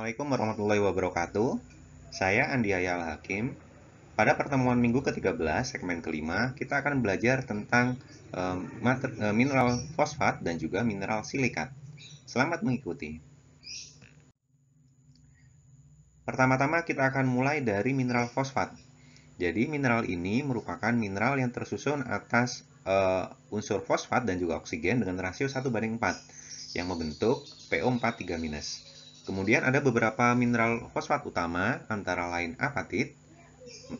Assalamualaikum warahmatullahi wabarakatuh. Saya Andi Ayal Hakim. Pada pertemuan minggu ke-13, segmen kelima, kita akan belajar tentang um, mineral fosfat dan juga mineral silikat. Selamat mengikuti. Pertama-tama kita akan mulai dari mineral fosfat. Jadi mineral ini merupakan mineral yang tersusun atas uh, unsur fosfat dan juga oksigen dengan rasio 1 banding 4 yang membentuk PO43- Kemudian ada beberapa mineral fosfat utama antara lain apatit,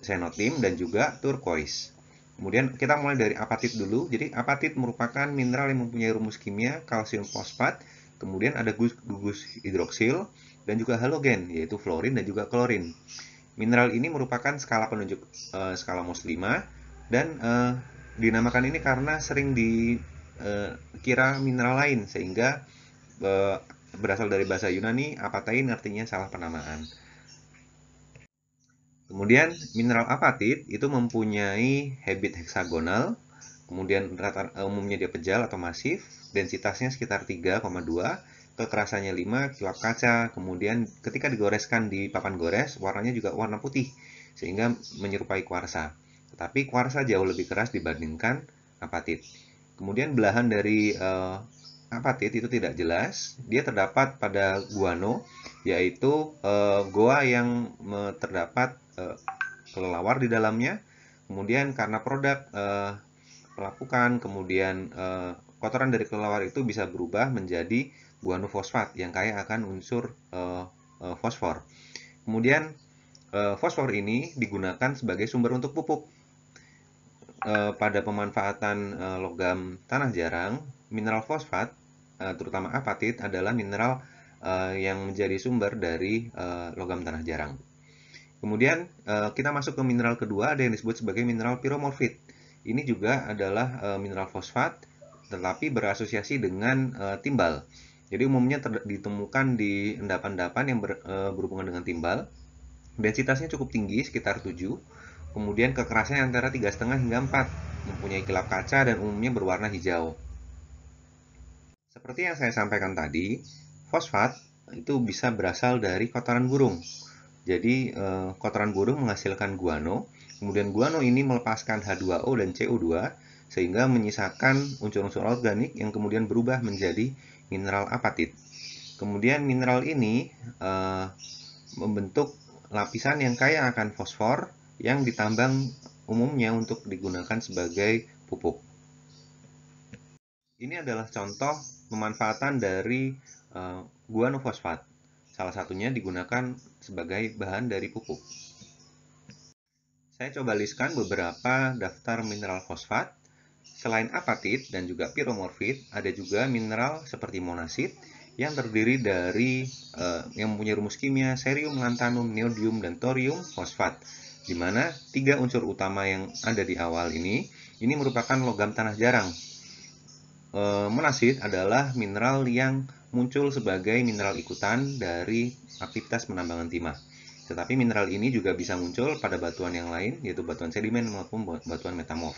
senotim, dan juga turquoise. Kemudian kita mulai dari apatit dulu. Jadi apatit merupakan mineral yang mempunyai rumus kimia kalsium fosfat, kemudian ada gugus hidroksil, dan juga halogen, yaitu fluorin dan juga klorin. Mineral ini merupakan skala penunjuk uh, skala MOS dan uh, dinamakan ini karena sering dikira eh, uh, mineral lain sehingga berasal dari bahasa Yunani, apatain artinya salah penamaan. Kemudian mineral apatit itu mempunyai habit heksagonal, kemudian rata, eh, umumnya dia pejal atau masif, densitasnya sekitar 3,2, kekerasannya 5, kilap kaca, kemudian ketika digoreskan di papan gores, warnanya juga warna putih, sehingga menyerupai kuarsa. Tetapi kuarsa jauh lebih keras dibandingkan apatit. Kemudian belahan dari eh, apatit itu tidak jelas. Dia terdapat pada guano, yaitu e, goa yang terdapat e, kelelawar di dalamnya. Kemudian karena produk e, pelapukan, kemudian e, kotoran dari kelelawar itu bisa berubah menjadi guano fosfat yang kaya akan unsur e, e, fosfor. Kemudian e, fosfor ini digunakan sebagai sumber untuk pupuk pada pemanfaatan logam tanah jarang, mineral fosfat Eh, terutama apatit adalah mineral eh, yang menjadi sumber dari eh, logam tanah jarang. Kemudian kita masuk ke mineral kedua ada yang disebut sebagai mineral piromorfit. Ini juga adalah mineral fosfat tetapi berasosiasi dengan timbal. Jadi umumnya ditemukan di endapan-endapan yang berhubungan dengan timbal. Densitasnya cukup tinggi, sekitar 7. Kemudian kekerasannya antara 3,5 hingga 4. Mempunyai kilap kaca dan umumnya berwarna hijau. Seperti yang saya sampaikan tadi, fosfat itu bisa berasal dari kotoran burung. Jadi eh, kotoran burung menghasilkan guano, kemudian guano ini melepaskan H2O dan CO2 sehingga menyisakan unsur-unsur organik yang kemudian berubah menjadi mineral apatit. Kemudian mineral ini eh, membentuk lapisan yang kaya akan fosfor yang ditambang umumnya untuk digunakan sebagai pupuk. Ini adalah contoh pemanfaatan dari uh, eh, fosfat. Salah satunya digunakan sebagai bahan dari pupuk. Saya coba listkan beberapa daftar mineral fosfat. Selain apatit dan juga piromorfit, ada juga mineral seperti monasit yang terdiri dari uh, yang mempunyai rumus kimia serium, lantanum, neodium, dan thorium fosfat di mana tiga unsur utama yang ada di awal ini, ini merupakan logam tanah jarang Eh, monasit adalah mineral yang muncul sebagai mineral ikutan dari aktivitas penambangan timah. Tetapi mineral ini juga bisa muncul pada batuan yang lain, yaitu batuan sedimen maupun batuan metamorf.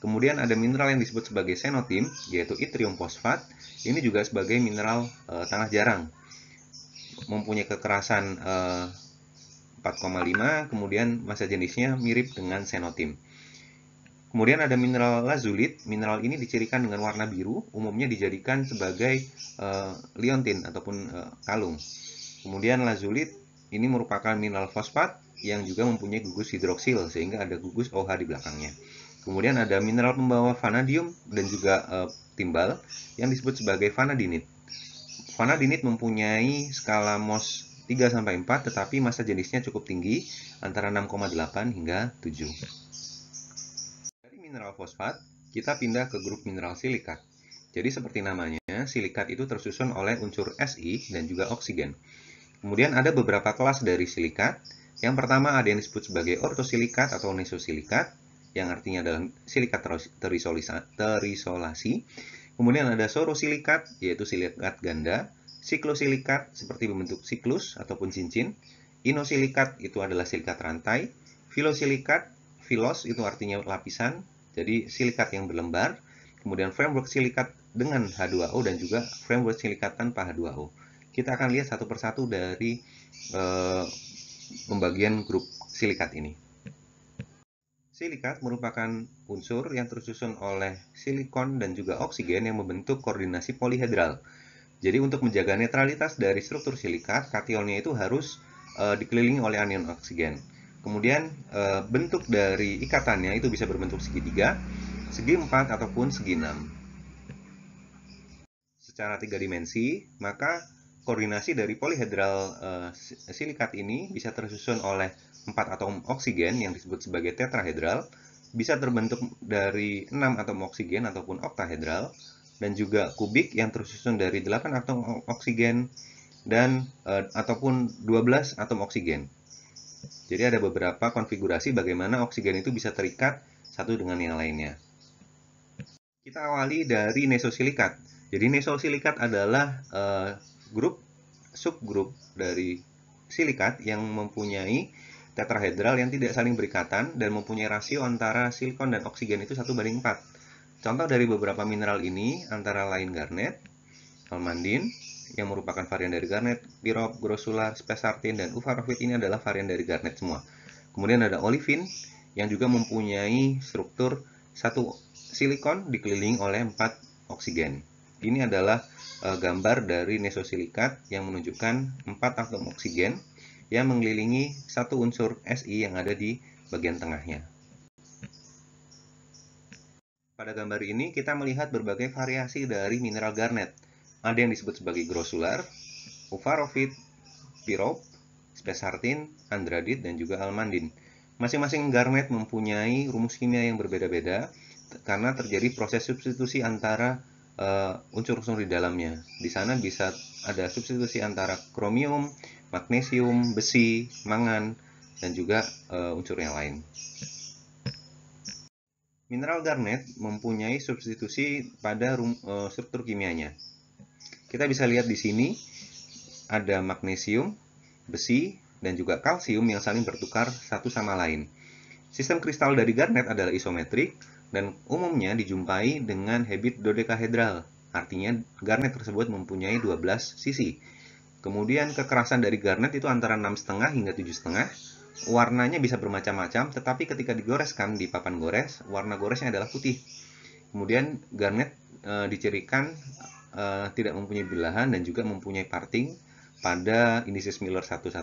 Kemudian ada mineral yang disebut sebagai senotim, yaitu itrium fosfat. Ini juga sebagai mineral e, tanah jarang. Mempunyai kekerasan e, eh, 4,5, kemudian masa jenisnya mirip dengan senotim. Kemudian ada mineral lazulit. Mineral ini dicirikan dengan warna biru, umumnya dijadikan sebagai uh, liontin ataupun uh, kalung. Kemudian lazulit ini merupakan mineral fosfat yang juga mempunyai gugus hidroksil sehingga ada gugus OH di belakangnya. Kemudian ada mineral pembawa vanadium dan juga uh, timbal yang disebut sebagai vanadinit. Vanadinit mempunyai skala MOS 3 sampai 4 tetapi massa jenisnya cukup tinggi antara 6,8 hingga 7 mineral fosfat, kita pindah ke grup mineral silikat. Jadi seperti namanya, silikat itu tersusun oleh unsur Si dan juga oksigen. Kemudian ada beberapa kelas dari silikat. Yang pertama ada yang disebut sebagai ortosilikat atau nesosilikat, yang artinya adalah silikat terisolasi. Kemudian ada sorosilikat, yaitu silikat ganda, siklosilikat seperti membentuk siklus ataupun cincin, inosilikat itu adalah silikat rantai, filosilikat, filos itu artinya lapisan, jadi silikat yang berlembar, kemudian framework silikat dengan H2O dan juga framework silikat tanpa H2O. Kita akan lihat satu persatu dari eh, pembagian grup silikat ini. Silikat merupakan unsur yang tersusun oleh silikon dan juga oksigen yang membentuk koordinasi polihedral. Jadi untuk menjaga netralitas dari struktur silikat, kationnya itu harus e, dikelilingi oleh anion oksigen. Kemudian e, bentuk dari ikatannya itu bisa berbentuk segitiga, segi empat ataupun segi enam. Secara tiga dimensi, maka koordinasi dari polihedral e, silikat ini bisa tersusun oleh empat atom oksigen yang disebut sebagai tetrahedral, bisa terbentuk dari enam atom oksigen ataupun oktahedral, dan juga kubik yang tersusun dari 8 atom oksigen dan e, ataupun 12 atom oksigen. Jadi ada beberapa konfigurasi bagaimana oksigen itu bisa terikat satu dengan yang lainnya. Kita awali dari nesosilikat. Jadi nesosilikat adalah uh, grup subgrup dari silikat yang mempunyai tetrahedral yang tidak saling berikatan dan mempunyai rasio antara silikon dan oksigen itu satu banding 4. Contoh dari beberapa mineral ini antara lain garnet, almandin, yang merupakan varian dari garnet, birob, grosula, spesartin, dan uvarovit ini adalah varian dari garnet semua. Kemudian ada olivin yang juga mempunyai struktur satu silikon dikelilingi oleh empat oksigen. Ini adalah uh, gambar dari nesosilikat yang menunjukkan empat atom oksigen yang mengelilingi satu unsur Si yang ada di bagian tengahnya. Pada gambar ini kita melihat berbagai variasi dari mineral garnet ada yang disebut sebagai grosular, uvarovit, pirop, spesartin, andradit, dan juga almandin. Masing-masing garnet mempunyai rumus kimia yang berbeda-beda karena terjadi proses substitusi antara eh, unsur-unsur uh, di dalamnya. Di sana bisa ada substitusi antara kromium, magnesium, besi, mangan, dan juga uh, unsur yang lain. Mineral garnet mempunyai substitusi pada eh, struktur kimianya. Kita bisa lihat di sini ada magnesium, besi, dan juga kalsium yang saling bertukar satu sama lain. Sistem kristal dari garnet adalah isometrik dan umumnya dijumpai dengan habit dodekahedral, artinya garnet tersebut mempunyai 12 sisi. Kemudian kekerasan dari garnet itu antara 6,5 hingga 7,5. Warnanya bisa bermacam-macam, tetapi ketika digoreskan di papan gores, warna goresnya adalah putih. Kemudian garnet e, dicirikan uh, tidak mempunyai belahan dan juga mempunyai parting pada indices Miller 110.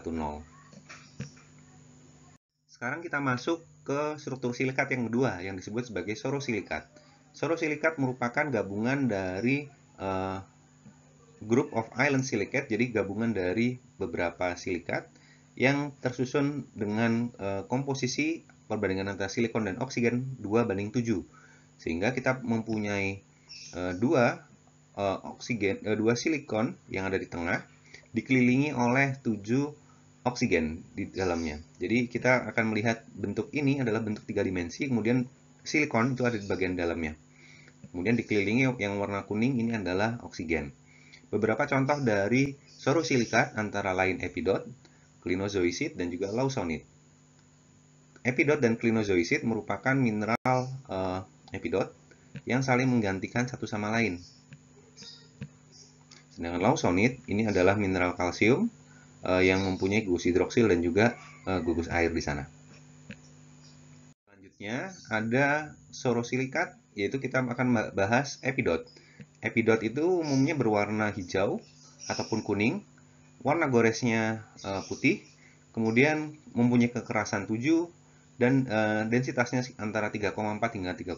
Sekarang kita masuk ke struktur silikat yang kedua yang disebut sebagai sorosilikat. Sorosilikat merupakan gabungan dari uh, group of island silicate, jadi gabungan dari beberapa silikat yang tersusun dengan uh, komposisi perbandingan antara silikon dan oksigen 2 banding 7. Sehingga kita mempunyai uh, dua uh, oksigen uh, dua silikon yang ada di tengah dikelilingi oleh tujuh oksigen di dalamnya. Jadi kita akan melihat bentuk ini adalah bentuk tiga dimensi, kemudian silikon itu ada di bagian dalamnya. Kemudian dikelilingi yang warna kuning ini adalah oksigen. Beberapa contoh dari silikat antara lain epidot, klinozoisit, dan juga lausonit. Epidot dan klinozoisit merupakan mineral uh, epidot yang saling menggantikan satu sama lain Sedangkan lausonit ini adalah mineral kalsium uh, yang mempunyai gugus hidroksil dan juga uh, gugus air di sana. Selanjutnya ada sorosilikat, yaitu kita akan bahas epidot. Epidot itu umumnya berwarna hijau ataupun kuning, warna goresnya uh, putih, kemudian mempunyai kekerasan 7, dan uh, densitasnya antara 3,4 hingga 3,5.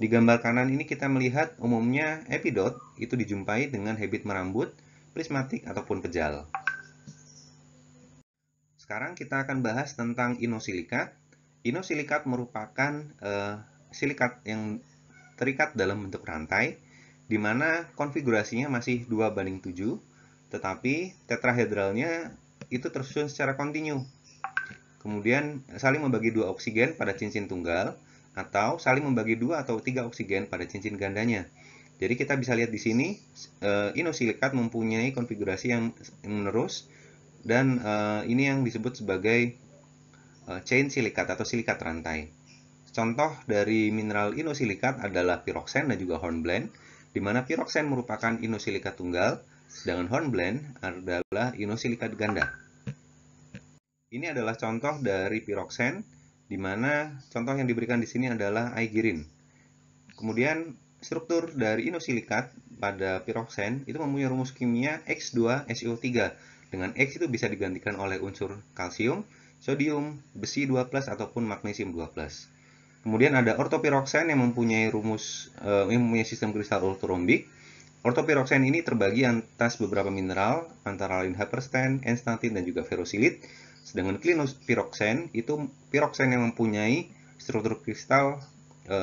Di gambar kanan ini kita melihat umumnya epidot itu dijumpai dengan habit merambut, prismatik ataupun kejal. Sekarang kita akan bahas tentang inosilikat. Inosilikat merupakan eh, silikat yang terikat dalam bentuk rantai, di mana konfigurasinya masih 2 banding 7, tetapi tetrahedralnya itu tersusun secara kontinu. Kemudian saling membagi dua oksigen pada cincin tunggal, atau saling membagi dua atau tiga oksigen pada cincin gandanya. Jadi kita bisa lihat di sini eh, inosilikat mempunyai konfigurasi yang menerus dan eh, ini yang disebut sebagai eh, chain silikat atau silikat rantai. Contoh dari mineral inosilikat adalah piroksen dan juga hornblende, di mana piroxen merupakan inosilikat tunggal, sedangkan hornblende adalah inosilikat ganda. Ini adalah contoh dari piroksen di mana contoh yang diberikan di sini adalah aigirin. Kemudian struktur dari inosilikat pada piroksen itu mempunyai rumus kimia X2SiO3 dengan X itu bisa digantikan oleh unsur kalsium, sodium, besi 12 ataupun magnesium 12. Kemudian ada ortopiroksen yang mempunyai rumus uh, yang mempunyai sistem kristal ortorombik. Ortopiroksen ini terbagi atas beberapa mineral antara lain hypersten, enstantin dan juga ferrosilit. Sedangkan klinopiroksen itu piroksen yang mempunyai struktur kristal e,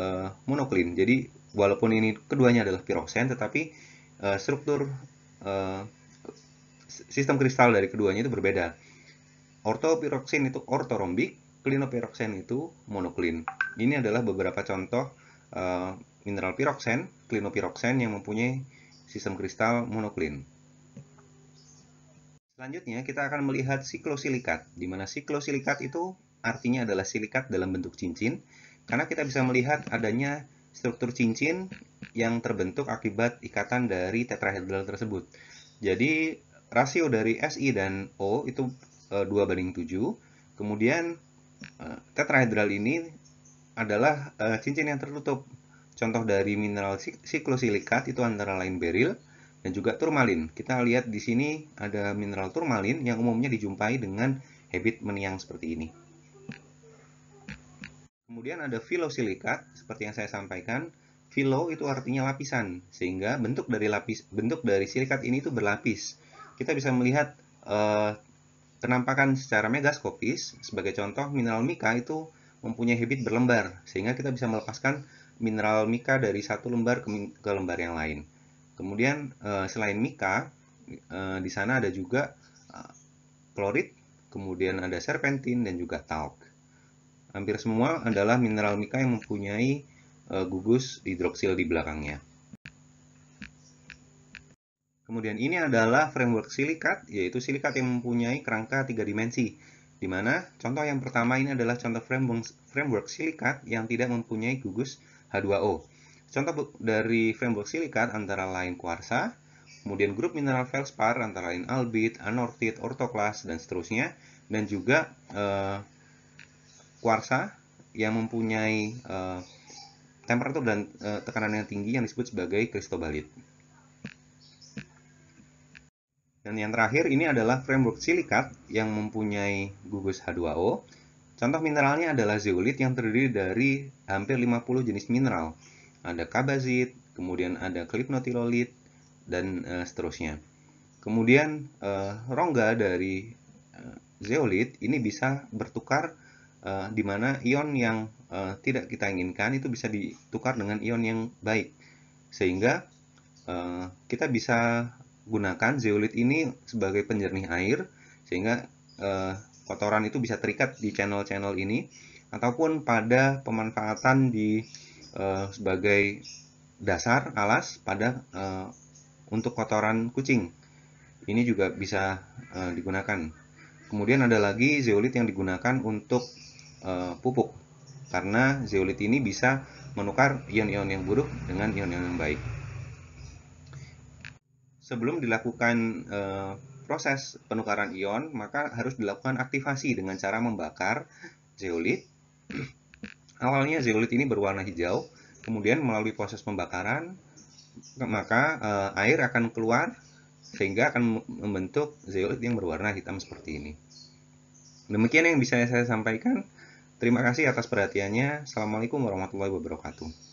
monoklin. Jadi walaupun ini keduanya adalah piroksen tetapi e, struktur e, sistem kristal dari keduanya itu berbeda. Ortopiroksin itu ortorombik, klinopiroksen itu monoklin. Ini adalah beberapa contoh e, mineral piroksen klinopiroksen yang mempunyai sistem kristal monoklin. Selanjutnya kita akan melihat siklosilikat, di mana siklosilikat itu artinya adalah silikat dalam bentuk cincin, karena kita bisa melihat adanya struktur cincin yang terbentuk akibat ikatan dari tetrahedral tersebut. Jadi rasio dari SI dan O itu e, eh, 2 banding 7, kemudian e, tetrahedral ini adalah e, cincin yang tertutup. Contoh dari mineral siklosilikat itu antara lain beril, dan juga turmalin. Kita lihat di sini ada mineral turmalin yang umumnya dijumpai dengan habit meniang seperti ini. Kemudian ada filosilikat seperti yang saya sampaikan. Filo itu artinya lapisan, sehingga bentuk dari lapis bentuk dari silikat ini itu berlapis. Kita bisa melihat eh, penampakan secara megaskopis. Sebagai contoh, mineral mika itu mempunyai habit berlembar, sehingga kita bisa melepaskan mineral mika dari satu lembar ke, ke lembar yang lain. Kemudian eh, selain mika, eh, di sana ada juga klorit, eh, kemudian ada serpentin dan juga talc. Hampir semua adalah mineral mika yang mempunyai gugus hidroksil di belakangnya. Kemudian ini adalah framework silikat, yaitu silikat yang mempunyai kerangka tiga dimensi. Di mana contoh yang pertama ini adalah contoh framework silikat yang tidak mempunyai gugus H2O. Contoh dari framework silikat antara lain kuarsa, kemudian grup mineral felspar antara lain albit, anortit, ortoklas, dan seterusnya, dan juga eh, kuarsa yang mempunyai eh, temperatur dan eh, tekanan yang tinggi yang disebut sebagai kristobalit. Dan yang terakhir ini adalah framework silikat yang mempunyai gugus H2O. Contoh mineralnya adalah zeolit yang terdiri dari hampir 50 jenis mineral ada kabazit, kemudian ada klipnotilolit, dan e, seterusnya. Kemudian e, rongga dari e, zeolit ini bisa bertukar e, di mana ion yang e, tidak kita inginkan itu bisa ditukar dengan ion yang baik. Sehingga e, kita bisa gunakan zeolit ini sebagai penjernih air sehingga e, kotoran itu bisa terikat di channel-channel ini ataupun pada pemanfaatan di uh, sebagai dasar alas pada uh, untuk kotoran kucing. Ini juga bisa uh, digunakan. Kemudian ada lagi zeolit yang digunakan untuk uh, pupuk karena zeolit ini bisa menukar ion-ion yang buruk dengan ion-ion yang baik. Sebelum dilakukan uh, proses penukaran ion, maka harus dilakukan aktivasi dengan cara membakar zeolit Awalnya zeolit ini berwarna hijau, kemudian melalui proses pembakaran maka e, air akan keluar sehingga akan membentuk zeolit yang berwarna hitam seperti ini. Demikian yang bisa saya sampaikan. Terima kasih atas perhatiannya. Assalamualaikum warahmatullahi wabarakatuh.